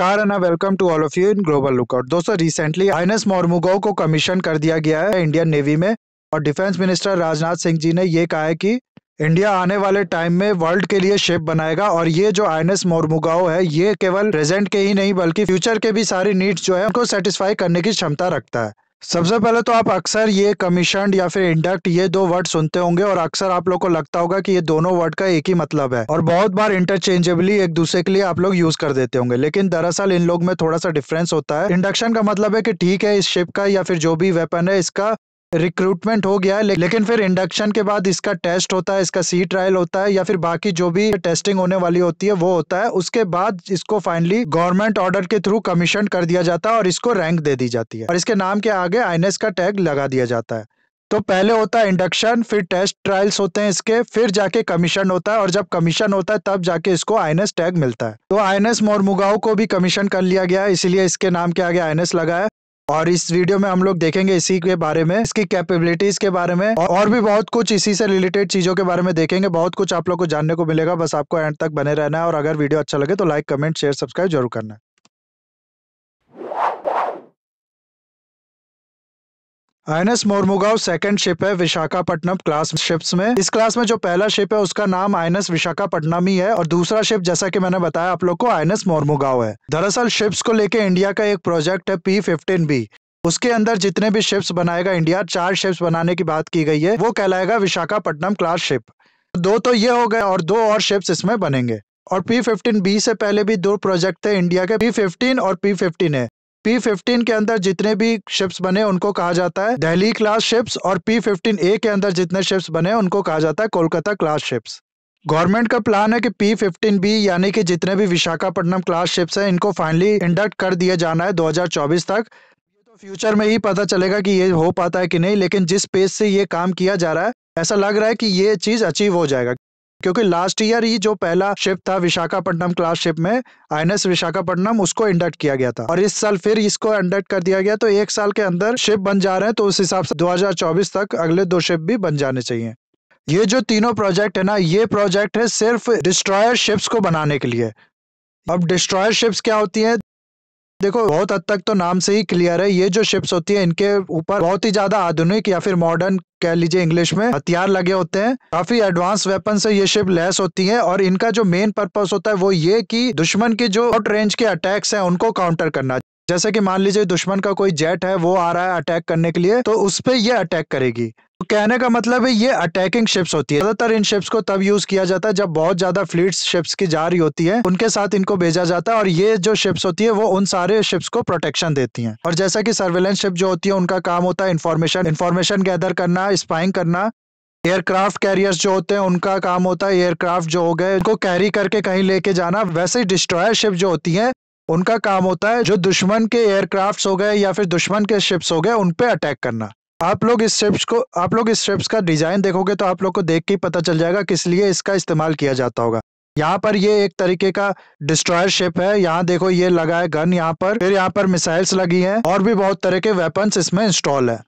नमस्कार and welcome to all of you in global lookout दोस्तों recently INS Mormugao को commission कर दिया गया है इंडियन नेवी में और डिफेंस मिनिस्टर राजनाथ सिंह जी ने ये कहा है कि इंडिया आने वाले टाइम में वर्ल्ड के लिए शेप बनाएगा और ये जो आई एन है ये केवल प्रेजेंट के ही नहीं बल्कि फ्यूचर के भी सारी नीड्स जो है उनको सेटिस्फाई करने की क्षमता रखता है सबसे पहले तो आप अक्सर ये कमीशन या फिर इंडक्ट ये दो वर्ड सुनते होंगे और अक्सर आप लोग को लगता होगा कि ये दोनों वर्ड का एक ही मतलब है और बहुत बार इंटरचेंजेबली एक दूसरे के लिए आप लोग यूज कर देते होंगे लेकिन दरअसल इन लोग में थोड़ा सा डिफरेंस होता है इंडक्शन का मतलब है कि ठीक है इस शिप का या फिर जो भी वेपन है इसका रिक्रूटमेंट हो गया है ले, लेकिन फिर इंडक्शन के बाद इसका टेस्ट होता है इसका सी ट्रायल होता है या फिर बाकी जो भी टेस्टिंग होने वाली होती है वो होता है उसके बाद इसको फाइनली गवर्नमेंट ऑर्डर के थ्रू कमीशन कर दिया जाता है और इसको रैंक दे दी जाती है और इसके नाम के आगे आई का टैग लगा दिया जाता है तो पहले होता है इंडक्शन फिर टेस्ट ट्रायल्स होते हैं इसके फिर जाके कमीशन होता है और जब कमीशन होता है तब जाके इसको आईएनएस टैग मिलता है तो आईएनएस मोरमुगाओ को भी कमीशन कर लिया गया है इसीलिए इसके नाम के आगे आईएनएस लगा है और इस वीडियो में हम लोग देखेंगे इसी के बारे में इसकी कैपेबिलिटीज के बारे में और भी बहुत कुछ इसी से रिलेटेड चीजों के बारे में देखेंगे बहुत कुछ आप लोग को जानने को मिलेगा बस आपको एंड तक बने रहना है और अगर वीडियो अच्छा लगे तो लाइक कमेंट शेयर सब्सक्राइब जरूर करना I N S Mormugao second ship है विशाखापट्टनम क्लास शिप्स में इस क्लास में जो पहला शिप है उसका नाम आई एन एस विशाखापट्टनम ही है और दूसरा शिप जैसा कि मैंने बताया आप लोग को आई एन एस मोरमुगाव है दरअसल शिप्स को लेके इंडिया का एक प्रोजेक्ट है पी फिफ्टीन बी उसके अंदर जितने भी शिप्स बनाएगा इंडिया चार शिप्स बनाने की बात की गई है वो कहलाएगा विशाखापट्टनम क्लास शिप दो तो ये हो गए और दो और शिप्स इसमें बनेंगे और पी फिफ्टीन बी से पहले भी दो प्रोजेक्ट थे इंडिया के पी फिफ्टीन और पी फिफ्टीन है पी फिफ्टीन के अंदर जितने भी शिप्स बने उनको कहा जाता है दहली क्लास शिप्स और पी फिफ्टीन ए के अंदर जितने शिप्स बने उनको कहा जाता है कोलकाता क्लास शिप्स गवर्नमेंट का प्लान है कि पी फिफ्टीन बी यानी कि जितने भी विशाखापट्टनम क्लास शिप्स हैं इनको फाइनली इंडक्ट कर दिया जाना है 2024 तक तो फ्यूचर में ही पता चलेगा कि ये हो पाता है कि नहीं लेकिन जिस पेस से ये काम किया जा रहा है ऐसा लग रहा है कि ये चीज़ अचीव हो जाएगा क्योंकि लास्ट ईयर ही जो पहला शिप था विशाखापट्टनम क्लास शिप में एस विशाखापट्टनम उसको इंडक्ट किया गया था और इस साल फिर इसको इंडक्ट कर दिया गया तो एक साल के अंदर शिप बन जा रहे हैं तो उस हिसाब से 2024 तक अगले दो शिप भी बन जाने चाहिए ये जो तीनों प्रोजेक्ट है ना ये प्रोजेक्ट है सिर्फ डिस्ट्रॉयर शिप्स को बनाने के लिए अब डिस्ट्रॉयर शिप्स क्या होती है देखो बहुत हद तक तो नाम से ही क्लियर है ये जो शिप्स होती है इनके ऊपर बहुत ही ज्यादा आधुनिक या फिर मॉडर्न कह लीजिए इंग्लिश में हथियार लगे होते हैं काफी एडवांस वेपन से ये शिप लैस होती है और इनका जो मेन पर्पस होता है वो ये कि दुश्मन की जो आउट रेंज के अटैक्स हैं उनको काउंटर करना जैसे कि मान लीजिए दुश्मन का कोई जेट है वो आ रहा है अटैक करने के लिए तो उस पर यह अटैक करेगी तो कहने का मतलब है ये अटैकिंग शिप्स होती है ज्यादातर इन शिप्स को तब यूज किया जाता है जब बहुत ज्यादा फ्लीट शिप्स की जा रही होती है उनके साथ इनको भेजा जाता है और ये जो शिप्स होती है वो उन सारे शिप्स को प्रोटेक्शन देती है और जैसा की सर्वेलेंस शिप जो होती है उनका काम होता है इन्फॉर्मेशन इन्फॉर्मेशन गैदर करना स्पाइंग करना एयरक्राफ्ट कैरियर्स जो होते हैं उनका काम होता है एयरक्राफ्ट जो हो गए उनको कैरी करके कहीं लेके जाना वैसे ही डिस्ट्रॉयर शिप जो होती है उनका काम होता है जो दुश्मन के एयरक्राफ्ट हो गए या फिर दुश्मन के शिप्स हो गए उन पे अटैक करना आप लोग इस स्टेप्स को आप लोग इस स्टेप्स का डिज़ाइन देखोगे तो आप लोग को देख के ही पता चल जाएगा किस लिए इसका इस्तेमाल किया जाता होगा यहाँ पर ये एक तरीके का डिस्ट्रॉयर शेप है यहाँ देखो ये लगा है गन यहाँ पर फिर यहाँ पर मिसाइल्स लगी हैं और भी बहुत तरह के वेपन्स इसमें इंस्टॉल है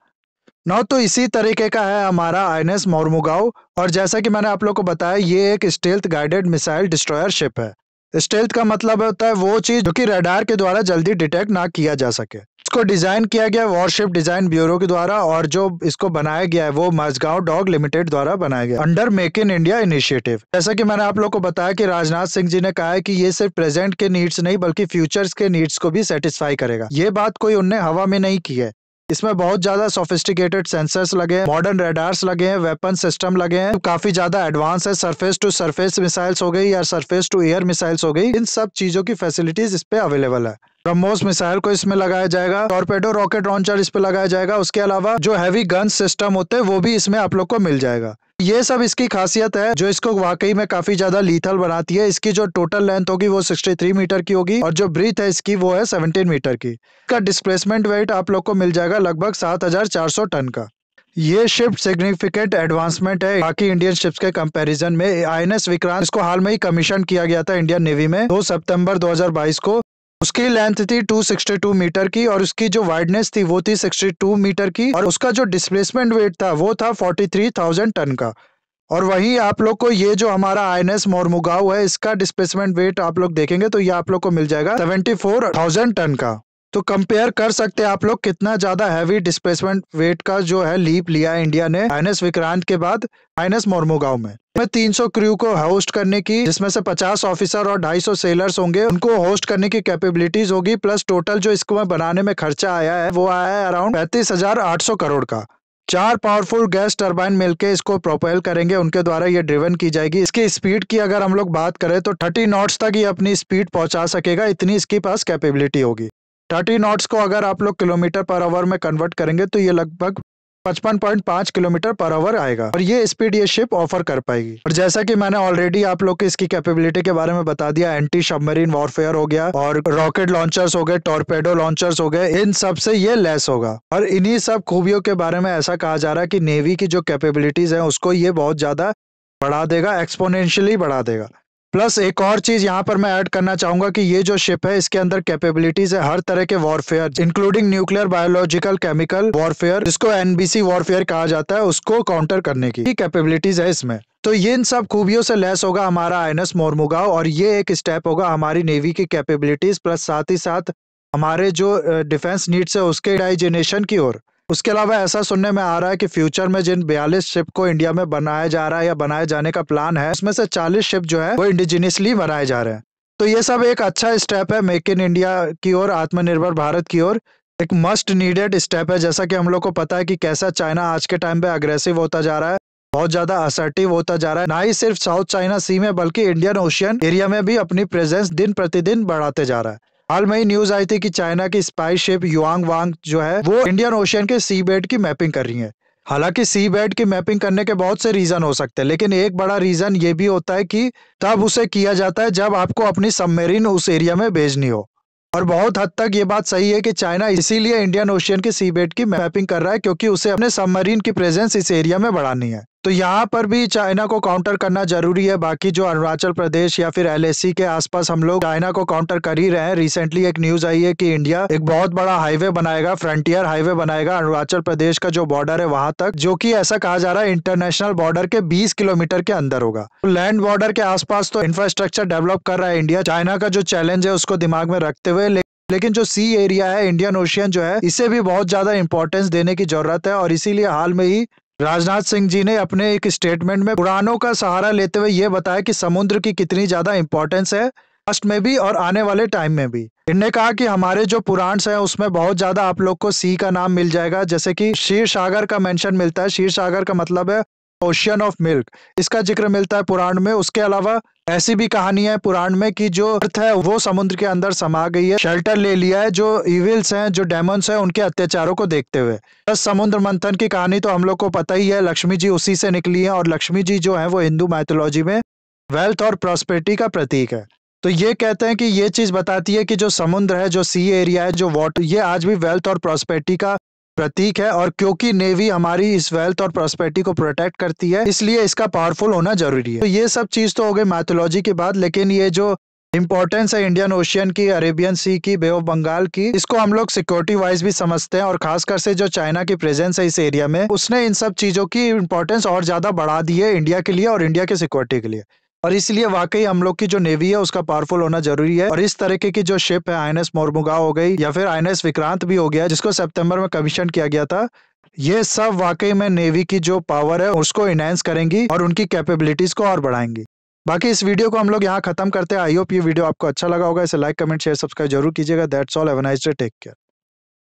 नौ तो इसी तरीके का है हमारा आई एन एस मोरमुगाओ और जैसा कि मैंने आप लोग को बताया ये एक stealth guided missile destroyer ship है स्टेल्थ का मतलब होता है वो चीज जो कि रेडार के द्वारा जल्दी डिटेक्ट ना किया जा सके इसको डिज़ाइन किया गया वॉरशिप डिज़ाइन ब्यूरो के द्वारा और जो इसको बनाया गया है वो मजगांव डॉग लिमिटेड द्वारा बनाया गया under make in India initiative जैसा कि मैंने आप लोग को बताया कि राजनाथ सिंह जी ने कहा है कि ये सिर्फ प्रेजेंट के नीड्स नहीं बल्कि फ्यूचर्स के नीड्स को भी सेटिस्फाई करेगा ये बात कोई उनने हवा में नहीं की है इसमें बहुत ज्यादा सोफिस्टिकेटेड सेंसर्स लगे हैं मॉडर्न रेडार्स लगे हैं वेपन सिस्टम लगे हैं काफी ज्यादा एडवांस है सरफेस टू सरफेस मिसाइल्स हो गई या सरफेस टू एयर मिसाइल्स हो गई इन सब चीजों की फैसिलिटीज इस पे अवेलेबल है ब्रह्मोस मिसाइल को इसमें लगाया जाएगा टॉर्पेडो रॉकेट लॉन्चर इस पे लगाया जाएगा उसके अलावा जो हैवी गन सिस्टम होते हैं वो भी इसमें आप लोग को मिल जाएगा ये सब इसकी खासियत है जो इसको वाकई में काफी ज्यादा लीथल बनाती है इसकी जो टोटल लेंथ होगी वो 63 मीटर की होगी और जो ब्रीथ है इसकी वो है 17 मीटर की इसका डिस्प्लेसमेंट वेट आप लोग को मिल जाएगा लगभग 7400 टन का ये शिप सिग्निफिकेंट एडवांसमेंट है बाकी इंडियन शिप्स के कंपैरिजन में आईएनएस विक्रांत इसको हाल में ही कमीशन किया गया था इंडियन नेवी में 2 सितंबर 2022 को उसकी लेंथ थी 262 मीटर की और उसकी जो वाइडनेस थी वो थी 62 मीटर की और उसका जो डिस्प्लेसमेंट वेट था वो था 43,000 टन का और वहीं आप लोग को ये जो हमारा आई एन एस मोरमुगाव है इसका डिस्प्लेसमेंट वेट आप लोग देखेंगे तो ये आप लोग को मिल जाएगा 74,000 टन का तो कंपेयर कर सकते हैं आप लोग कितना ज्यादा हैवी डिस्प्लेसमेंट वेट का जो है लीप लिया है इंडिया ने माइनस विक्रांत के बाद माइनस मोरमो में तीन सौ क्रू को होस्ट करने की जिसमें से 50 ऑफिसर और 250 सेलर्स होंगे उनको होस्ट करने की कैपेबिलिटीज होगी प्लस टोटल जो इसको मैं बनाने में खर्चा आया है वो आया है अराउंड पैंतीस करोड़ का चार पावरफुल गैस टर्बाइन मिलके इसको प्रोपेल करेंगे उनके द्वारा ये ड्रिवन की जाएगी इसकी स्पीड की अगर हम लोग बात करें तो 30 नॉट्स तक ये अपनी स्पीड पहुंचा सकेगा इतनी इसके पास कैपेबिलिटी होगी थर्टी नॉट्स को अगर आप लोग किलोमीटर पर आवर में कन्वर्ट करेंगे तो ये लगभग पचपन पॉइंट पांच किलोमीटर पर आवर आएगा और ये स्पीड ये शिप ऑफर कर पाएगी और जैसा कि मैंने ऑलरेडी आप लोग को इसकी कैपेबिलिटी के बारे में बता दिया एंटी सबमरीन वॉरफेयर हो गया और रॉकेट लॉन्चर्स हो गए टॉर्पेडो लॉन्चर्स हो गए इन सब से ये लेस होगा और इन्हीं सब खूबियों के बारे में ऐसा कहा जा रहा है कि नेवी की जो कैपेबिलिटीज है उसको ये बहुत ज्यादा बढ़ा देगा एक्सपोनेंशियली बढ़ा देगा प्लस एक और चीज यहाँ पर मैं ऐड करना चाहूंगा कि ये जो शिप है इसके अंदर कैपेबिलिटीज है हर तरह के warfare including nuclear biological chemical warfare जिसको एनबीसी वॉरफेयर कहा जाता है उसको काउंटर करने की कैपेबिलिटीज है इसमें तो ये इन सब खूबियों से लेस होगा हमारा एस मोरमुगाव और ये एक स्टेप होगा हमारी नेवी की कैपेबिलिटीज प्लस साथ ही साथ हमारे जो डिफेंस नीड्स है उसके डाइजेनेशन की ओर उसके अलावा ऐसा सुनने में आ रहा है कि फ्यूचर में जिन बयालीस शिप को इंडिया में बनाया जा रहा है या बनाए जाने का प्लान है उसमें से चालीस शिप जो है वो इंडिजिनियसली बनाए जा रहे हैं तो ये सब एक अच्छा स्टेप है मेक इन इंडिया की ओर आत्मनिर्भर भारत की ओर एक मस्ट नीडेड स्टेप है जैसा कि हम लोग को पता है कि कैसा चाइना आज के टाइम पे अग्रेसिव होता जा रहा है बहुत ज्यादा असर्टिव होता जा रहा है ना ही सिर्फ साउथ चाइना सी में बल्कि इंडियन ओशियन एरिया में भी अपनी प्रेजेंस दिन प्रतिदिन बढ़ाते जा रहा है हाल में ही न्यूज आई थी कि चाइना की स्पाई शिप युआंग वांग जो है वो इंडियन ओशियन के सी बेड की मैपिंग कर रही है हालांकि सी बेड की मैपिंग करने के बहुत से रीजन हो सकते हैं लेकिन एक बड़ा रीजन ये भी होता है कि तब उसे किया जाता है जब आपको अपनी सबमेरीन उस एरिया में भेजनी हो और बहुत हद तक ये बात सही है कि चाइना इसीलिए इंडियन ओशियन के सी बेड की मैपिंग कर रहा है क्योंकि उसे अपने सबमरीन की प्रेजेंस इस एरिया में बढ़ानी है तो यहाँ पर भी चाइना को काउंटर करना जरूरी है बाकी जो अरुणाचल प्रदेश या फिर एल के आसपास हम लोग चाइना को काउंटर कर ही रहे हैं रिसेंटली एक न्यूज आई है कि इंडिया एक बहुत बड़ा हाईवे बनाएगा फ्रंटियर हाईवे बनाएगा अरुणाचल प्रदेश का जो बॉर्डर है वहां तक जो की ऐसा कहा जा रहा है इंटरनेशनल बॉर्डर के बीस किलोमीटर के अंदर होगा तो लैंड बॉर्डर के आसपास तो इंफ्रास्ट्रक्चर डेवलप कर रहा है इंडिया चाइना का जो चैलेंज है उसको दिमाग में रखते हुए लेकिन जो सी एरिया है इंडियन ओशियन जो है इसे भी बहुत ज्यादा इंपॉर्टेंस देने की जरूरत है और इसीलिए हाल में ही राजनाथ सिंह जी ने अपने एक स्टेटमेंट में पुराणों का सहारा लेते हुए ये बताया कि समुद्र की कितनी ज्यादा इंपॉर्टेंस है फर्स्ट में भी और आने वाले टाइम में भी इनने कहा कि हमारे जो पुराण्स हैं उसमें बहुत ज्यादा आप लोग को सी का नाम मिल जाएगा जैसे कि शीर सागर का मेंशन मिलता है शीर सागर का मतलब है ओशियन ऑफ मिल्क इसका जिक्र मिलता है पुराण में उसके अलावा ऐसी भी कहानी है पुराण में कि जो अर्थ है वो समुद्र के अंदर समा गई है शेल्टर ले लिया है जो इविल्स हैं जो डेमंस हैं उनके अत्याचारों को देखते हुए बस समुद्र मंथन की कहानी तो हम लोग को पता ही है लक्ष्मी जी उसी से निकली है और लक्ष्मी जी जो है वो हिंदू माइथोलॉजी में वेल्थ और प्रॉस्पेरिटी का प्रतीक है तो ये कहते हैं कि ये चीज बताती है कि जो समुद्र है जो सी एरिया है जो वाटर ये आज भी वेल्थ और प्रॉस्पेरिटी का प्रतीक है और क्योंकि नेवी हमारी इस वेल्थ और प्रोस्पेरिटी को प्रोटेक्ट करती है इसलिए इसका पावरफुल होना जरूरी है तो ये सब चीज तो हो गई मैथोलॉजी के बाद लेकिन ये जो इंपॉर्टेंस है इंडियन ओशियन की अरेबियन सी की बे ऑफ बंगाल की इसको हम लोग सिक्योरिटी वाइज भी समझते हैं और खासकर से जो चाइना की प्रेजेंस है इस एरिया में उसने इन सब चीजों की इम्पोर्टेंस और ज्यादा बढ़ा दी है इंडिया के लिए और इंडिया के सिक्योरिटी के लिए और इसलिए वाकई हम लोग की जो नेवी है उसका पावरफुल होना जरूरी है और इस तरीके की जो शिप है आई मोरमुगा हो गई या फिर आई विक्रांत भी हो गया जिसको सितंबर में कमीशन किया गया था ये सब वाकई में नेवी की जो पावर है उसको इनहेंस करेंगी और उनकी कैपेबिलिटीज को और बढ़ाएंगी बाकी इस वीडियो को हम लोग यहाँ खत्म करते हैं आई होप ये वीडियो आपको अच्छा लगा होगा इसे लाइक कमेंट शेयर सब्सक्राइब जरूर कीजिएगा दैट्स ऑल एवनाइज टेक केयर